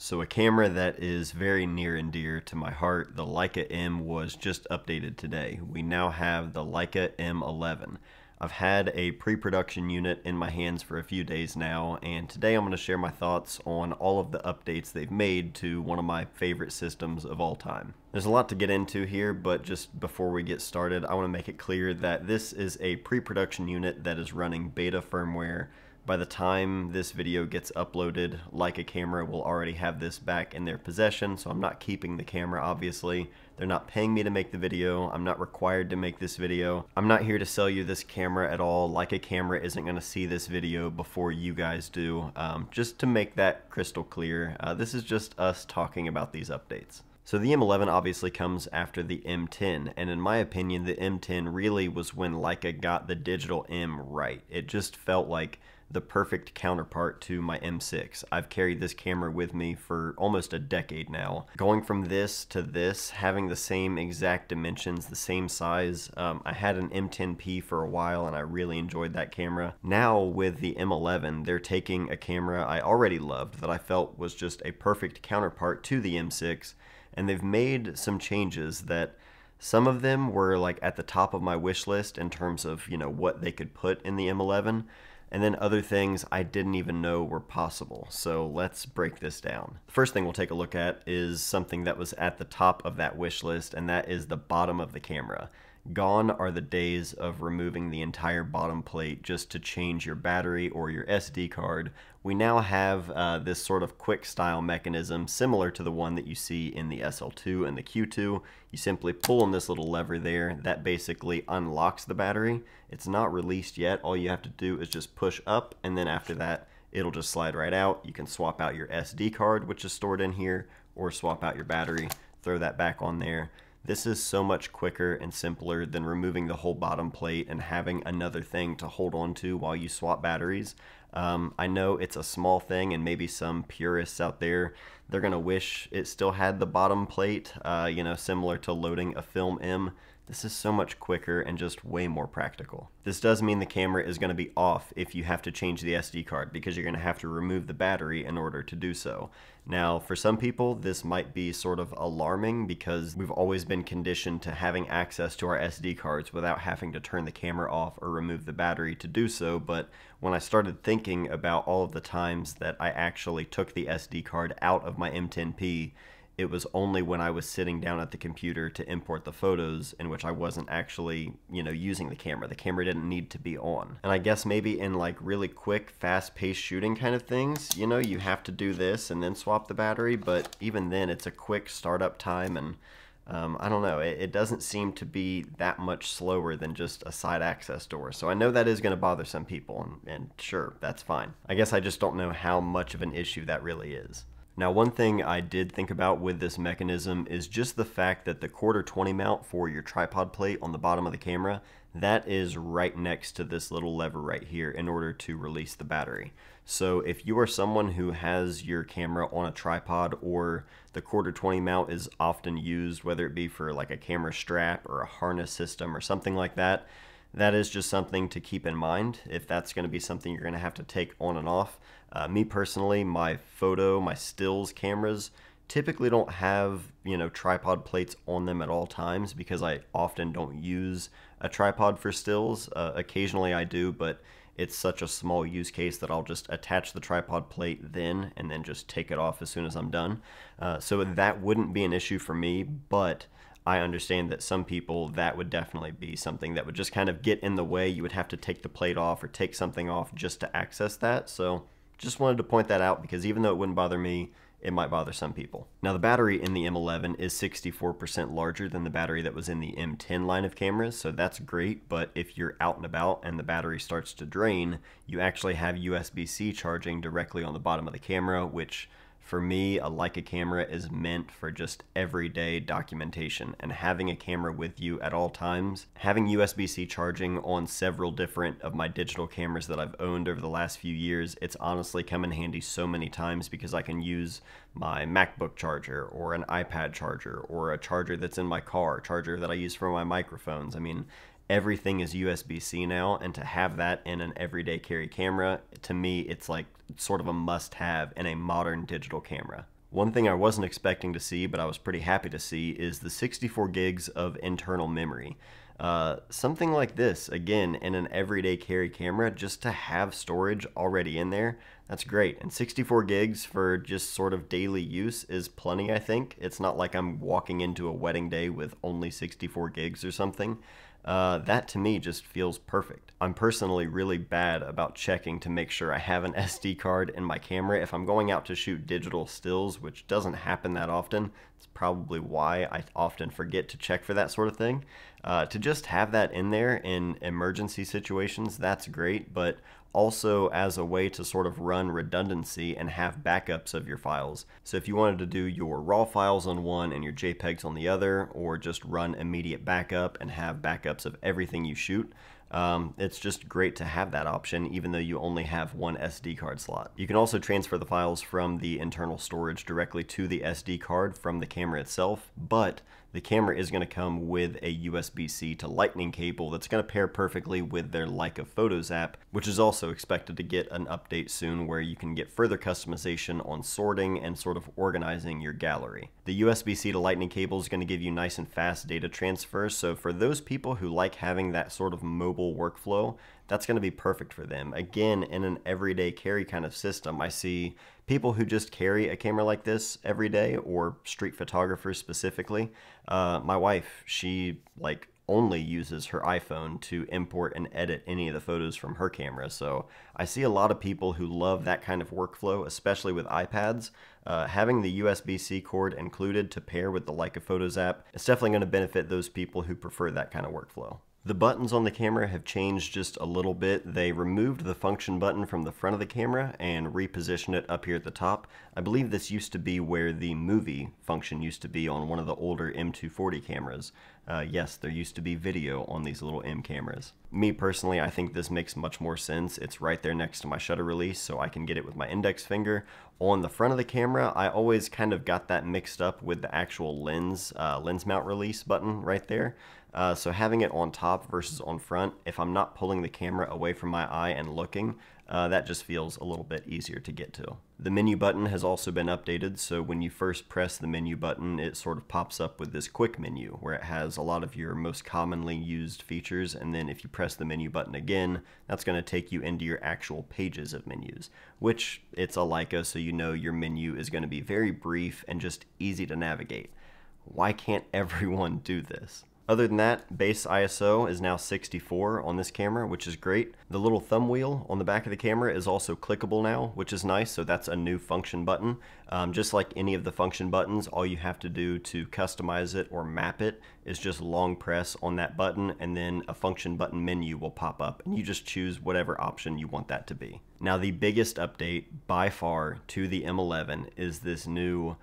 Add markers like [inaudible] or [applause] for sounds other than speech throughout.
So a camera that is very near and dear to my heart, the Leica M was just updated today. We now have the Leica M11. I've had a pre-production unit in my hands for a few days now, and today I'm going to share my thoughts on all of the updates they've made to one of my favorite systems of all time. There's a lot to get into here, but just before we get started, I want to make it clear that this is a pre-production unit that is running beta firmware by the time this video gets uploaded, Leica Camera will already have this back in their possession, so I'm not keeping the camera, obviously. They're not paying me to make the video. I'm not required to make this video. I'm not here to sell you this camera at all. Leica Camera isn't gonna see this video before you guys do. Um, just to make that crystal clear, uh, this is just us talking about these updates. So the M11 obviously comes after the M10, and in my opinion, the M10 really was when Leica got the digital M right. It just felt like the perfect counterpart to my M6. I've carried this camera with me for almost a decade now. Going from this to this, having the same exact dimensions, the same size, um, I had an M10P for a while and I really enjoyed that camera. Now with the M11, they're taking a camera I already loved that I felt was just a perfect counterpart to the M6, and they've made some changes that some of them were like at the top of my wish list in terms of, you know, what they could put in the M11, and then other things I didn't even know were possible. So let's break this down. The first thing we'll take a look at is something that was at the top of that wish list, and that is the bottom of the camera. Gone are the days of removing the entire bottom plate just to change your battery or your SD card. We now have uh, this sort of quick style mechanism similar to the one that you see in the SL2 and the Q2. You simply pull on this little lever there. That basically unlocks the battery. It's not released yet. All you have to do is just push up and then after that it'll just slide right out. You can swap out your SD card which is stored in here or swap out your battery, throw that back on there. This is so much quicker and simpler than removing the whole bottom plate and having another thing to hold on to while you swap batteries. Um, I know it's a small thing, and maybe some purists out there, they're going to wish it still had the bottom plate, uh, you know, similar to loading a film M this is so much quicker and just way more practical. This does mean the camera is going to be off if you have to change the SD card because you're going to have to remove the battery in order to do so. Now, for some people, this might be sort of alarming because we've always been conditioned to having access to our SD cards without having to turn the camera off or remove the battery to do so, but when I started thinking about all of the times that I actually took the SD card out of my M10P it was only when I was sitting down at the computer to import the photos in which I wasn't actually, you know, using the camera. The camera didn't need to be on. And I guess maybe in like really quick, fast paced shooting kind of things, you know, you have to do this and then swap the battery, but even then it's a quick startup time and um, I don't know, it, it, doesn't seem to be that much slower than just a side access door. So I know that is going to bother some people, and, and sure, that's fine. I guess I just don't know how much of an issue that really is. Now one thing I did think about with this mechanism is just the fact that the quarter 20 mount for your tripod plate on the bottom of the camera, that is right next to this little lever right here in order to release the battery. So if you are someone who has your camera on a tripod or the quarter 20 mount is often used, whether it be for like a camera strap or a harness system or something like that, that is just something to keep in mind if that's going to be something you're going to have to take on and off. Uh, me personally, my photo, my stills cameras typically don't have, you know, tripod plates on them at all times because I often don't use a tripod for stills. Uh, occasionally I do, but it's such a small use case that I'll just attach the tripod plate then and then just take it off as soon as I'm done. Uh, so that wouldn't be an issue for me, but I understand that some people that would definitely be something that would just kind of get in the way. You would have to take the plate off or take something off just to access that. So just wanted to point that out because even though it wouldn't bother me, it might bother some people. Now the battery in the M11 is 64% larger than the battery that was in the M10 line of cameras, so that's great, but if you're out and about and the battery starts to drain, you actually have USB-C charging directly on the bottom of the camera, which for me, a Leica camera is meant for just everyday documentation and having a camera with you at all times. Having USB-C charging on several different of my digital cameras that I've owned over the last few years, it's honestly come in handy so many times because I can use my MacBook charger or an iPad charger or a charger that's in my car, charger that I use for my microphones. I mean, everything is USB-C now, and to have that in an everyday carry camera, to me, it's like sort of a must-have in a modern digital camera. One thing I wasn't expecting to see, but I was pretty happy to see, is the 64 gigs of internal memory. Uh, something like this, again, in an everyday carry camera, just to have storage already in there, that's great. And 64 gigs for just sort of daily use is plenty, I think. It's not like I'm walking into a wedding day with only 64 gigs or something. Uh, that to me just feels perfect. I'm personally really bad about checking to make sure I have an SD [laughs] card in my camera. If I'm going out to shoot digital stills, which doesn't happen that often, it's probably why I often forget to check for that sort of thing. Uh, to just have that in there in emergency situations, that's great, but also as a way to sort of run redundancy and have backups of your files. So if you wanted to do your raw files on one and your JPEGs on the other, or just run immediate backup and have backups of everything you shoot, um, it's just great to have that option even though you only have one SD card slot. You can also transfer the files from the internal storage directly to the SD card from the camera itself, but the camera is going to come with a USB-C to lightning cable that's going to pair perfectly with their Leica Photos app, which is also expected to get an update soon where you can get further customization on sorting and sort of organizing your gallery. The USB-C to lightning cable is going to give you nice and fast data transfer, so for those people who like having that sort of mobile workflow, that's going to be perfect for them. Again, in an everyday carry kind of system, I see people who just carry a camera like this every day or street photographers specifically. Uh, my wife, she like only uses her iPhone to import and edit any of the photos from her camera. So I see a lot of people who love that kind of workflow, especially with iPads. Uh, having the USB-C cord included to pair with the Leica Photos app is definitely going to benefit those people who prefer that kind of workflow. The buttons on the camera have changed just a little bit. They removed the function button from the front of the camera and repositioned it up here at the top. I believe this used to be where the movie function used to be on one of the older M240 cameras uh, yes, there used to be video on these little M cameras. Me personally, I think this makes much more sense. It's right there next to my shutter release, so I can get it with my index finger. On the front of the camera, I always kind of got that mixed up with the actual lens, uh, lens mount release button right there. Uh, so having it on top versus on front, if I'm not pulling the camera away from my eye and looking, uh, that just feels a little bit easier to get to. The menu button has also been updated, so when you first press the menu button, it sort of pops up with this quick menu where it has a lot of your most commonly used features, and then if you press the menu button again, that's going to take you into your actual pages of menus, which it's a Leica, so you know your menu is going to be very brief and just easy to navigate. Why can't [laughs] everyone do this? Other than that, base ISO is now 64 on this camera, which is great. The little thumb wheel on the back of the camera is also clickable now, which is nice, so that's a new function button. Um, just like any of the function buttons, all you have to do to customize it or map it is just long press on that button, and then a function button menu will pop up, and you just choose whatever option you want that to be. Now the biggest update by far to the M11 is this new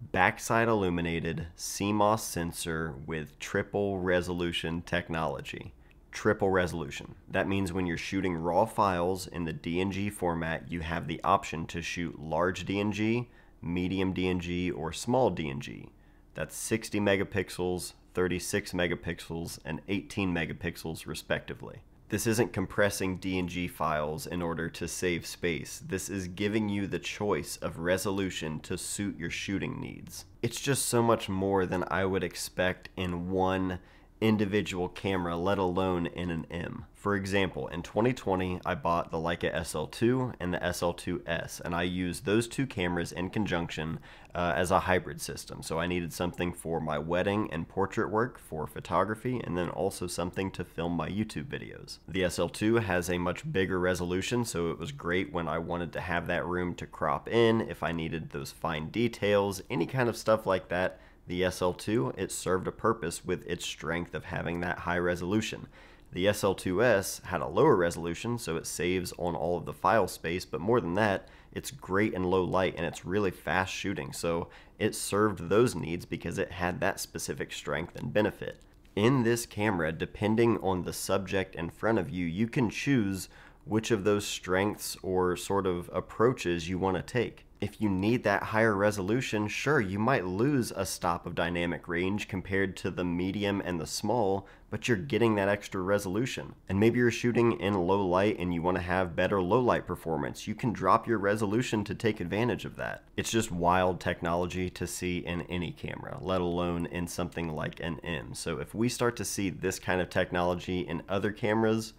backside illuminated CMOS sensor with triple resolution technology. Triple resolution. That means when you're shooting raw files in the DNG format, you have the option to shoot large DNG, medium DNG, or small DNG. That's 60 megapixels, 36 megapixels, and 18 megapixels respectively. This isn't compressing DNG files in order to save space. This is giving you the choice of resolution to suit your shooting needs. It's just so much more than I would expect in one individual camera, let alone in an M. For example, in 2020, I bought the Leica SL2 and the SL2S, and I used those two cameras in conjunction uh, as a hybrid system. So I needed something for my wedding and portrait work for photography, and then also something to film my YouTube videos. The SL2 has a much bigger resolution, so it was great when I wanted to have that room to crop in, if I needed those fine details, any kind of stuff like that the SL2, it served a purpose with its strength of having that high resolution. The SL2S had a lower resolution, so it saves on all of the file space, but more than that, it's great in low light and it's really fast shooting, so it served those needs because it had that specific strength and benefit. In this camera, depending on the subject in front of you, you can choose which of those strengths or sort of approaches you want to take. If you need that higher resolution, sure, you might lose a stop of dynamic range compared to the medium and the small, but you're getting that extra resolution. And maybe you're shooting in low light and you want to have better low light performance. You can drop your resolution to take advantage of that. It's just wild technology to see in any camera, let alone in something like an M. So if we start to see this kind of technology in other cameras,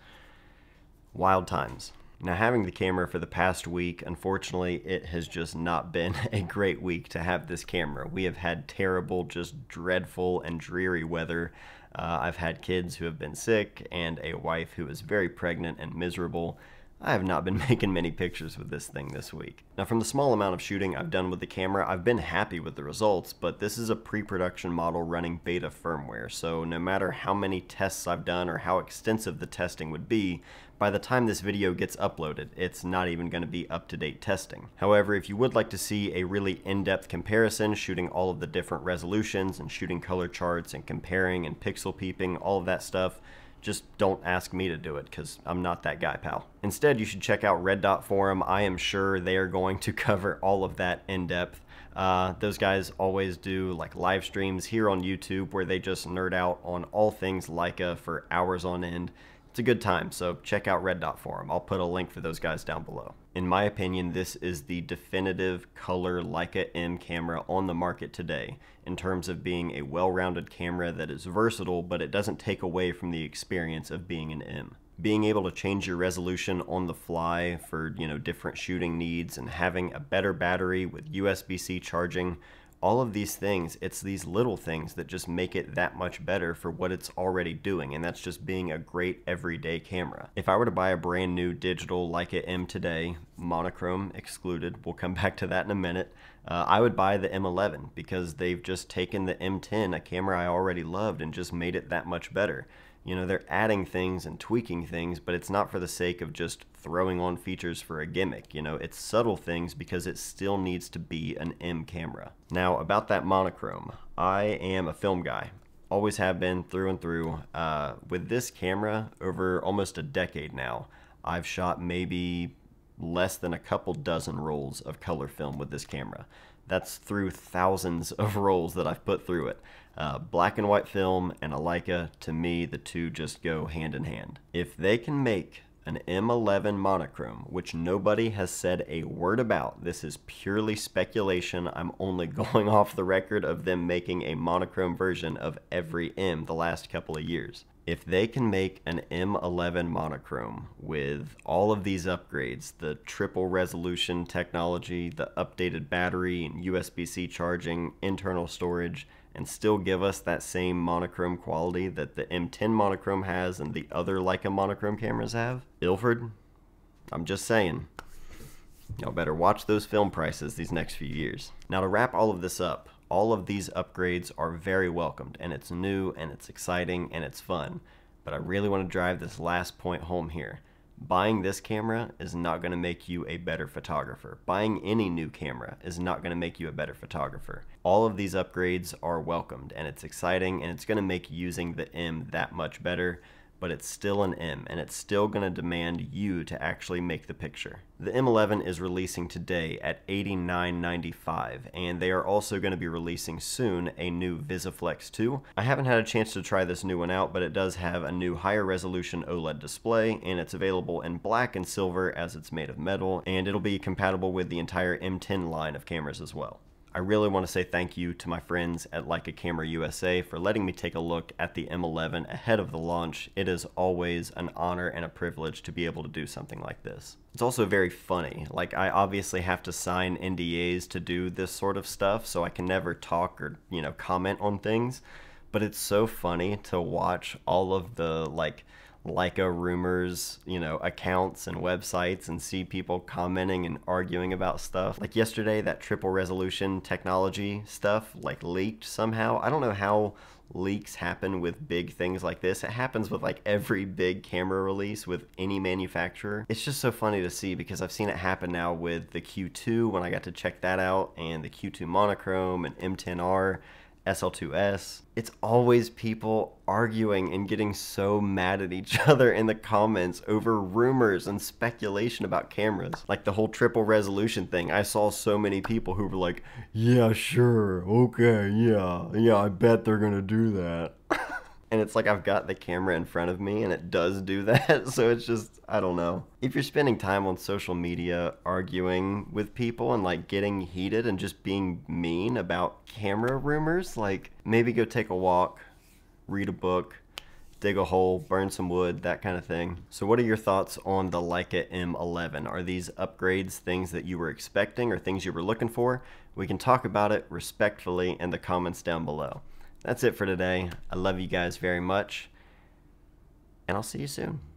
Wild times. Now, having the camera for the past week, unfortunately, it has just not been [laughs] a great week to have this camera. We have had terrible, just dreadful and dreary weather. Uh, I've had kids who have been sick and a wife who is very pregnant and miserable. I have not been [laughs] making many pictures with this thing this week. Now from the small amount of shooting I've done with the camera, I've been happy with the results, but this is a pre-production model running beta firmware, so no matter how many tests I've done or how extensive the testing would be, by the time this video gets uploaded, it's not even going to be up-to-date testing. However, if you would like to see a really in-depth comparison, shooting all of the different resolutions and shooting color charts and comparing and pixel peeping, all of that stuff, just don't ask me to do it because I'm not that guy, pal. Instead, you should check out Red Dot Forum. I am sure they are going to [laughs] cover all of that in depth. Uh, those guys always do like live streams here on YouTube where they just nerd out on all things Leica for hours on end. It's a good time, so check out Red Dot Forum. I'll put a link for those guys down below. In my opinion, this is the definitive color Leica M camera on the market today in terms of being a well-rounded camera that is versatile, but it doesn't take away from the experience of being an M being able to change your resolution on the fly for you know different shooting needs and having a better battery with USB-C charging all of these things, it's these little things that just make it that much better for what it's already doing, and that's just being a great everyday camera. If I were to buy a brand new digital Leica M today, monochrome excluded, we'll come [laughs] back to that in a minute, uh, I would buy the M11 because they've just taken the M10, a camera I already loved, and just made it that much better. You know, they're adding things and tweaking things, but it's not for the sake of just throwing on features for a gimmick. You know, it's subtle things because it still needs to be an M camera. Now, about that monochrome, I am a film guy. Always have been through and through. Uh, with this camera, over almost a decade now, I've shot maybe less than a couple dozen rolls of color film with this camera. That's through thousands [laughs] of rolls that I've put through it. Uh, black and white film and a Leica, to me, the two just go hand in hand. If they can make an M11 monochrome, which nobody has said a word about. This is purely speculation. I'm only [laughs] going off the record of them making a monochrome version of every M the last couple of years. If they can make an M11 monochrome with all of these upgrades, the triple resolution technology, the updated battery and USB-C charging, internal storage, and still give us that same monochrome quality that the M10 monochrome has and the other Leica monochrome cameras have? Ilford, I'm just saying. Y'all better watch those film prices these next few years. Now to wrap all of this up, all of these upgrades are very welcomed and it's new and it's exciting and it's fun. But I really want to drive this last point home here. Buying this camera is not going to make you a better photographer. Buying any new camera is not going to make you a better photographer. All of these upgrades are welcomed and it's exciting and it's going to make using the M that much better but it's still an M, and it's still going to demand you to actually make the picture. The M11 is releasing today at 89.95, and they are also going to be releasing soon a new VisiFlex 2. I haven't had a chance to try this new one out, but it does have a new higher resolution OLED display, and it's available in black and silver as it's made of metal, and it'll be compatible with the entire M10 line of cameras as well. I really want to say thank you to my friends at Leica Camera USA for letting me take a look at the M11 ahead of the launch. It is always an honor and a privilege to be able to do something like this. It's also very funny. Like, I obviously have to sign NDAs to do this sort of stuff, so I can never talk or, you know, comment on things. But it's so funny to watch all of the, like, Leica rumors, you know, accounts and websites and see people commenting and arguing about stuff. Like yesterday, that triple resolution technology stuff like leaked somehow. I don't know how leaks happen with big things like this. It happens with like every big camera release with any manufacturer. It's just so funny to see because I've seen it happen now with the Q2 when I got to check that out and the Q2 monochrome and M10R. SL2S. It's always people arguing and getting so mad at each [laughs] other in the comments over rumors and speculation about cameras. Like the whole triple resolution thing. I saw so many people who were like, yeah, sure, okay, yeah, yeah, I bet they're gonna do that. [laughs] and it's like I've got the camera in front of me and it does do [laughs] that. So it's just, I don't know. If you're spending time on social media arguing with people and like getting heated and just being mean about camera rumors, like maybe go take a walk, read a book, dig a hole, burn some wood, that kind of thing. So what are your thoughts on the Leica M11? Are these upgrades things that you were expecting or things you were looking for? We can talk about it respectfully in the comments down below. That's it for today. I love you guys very much, and I'll see you soon.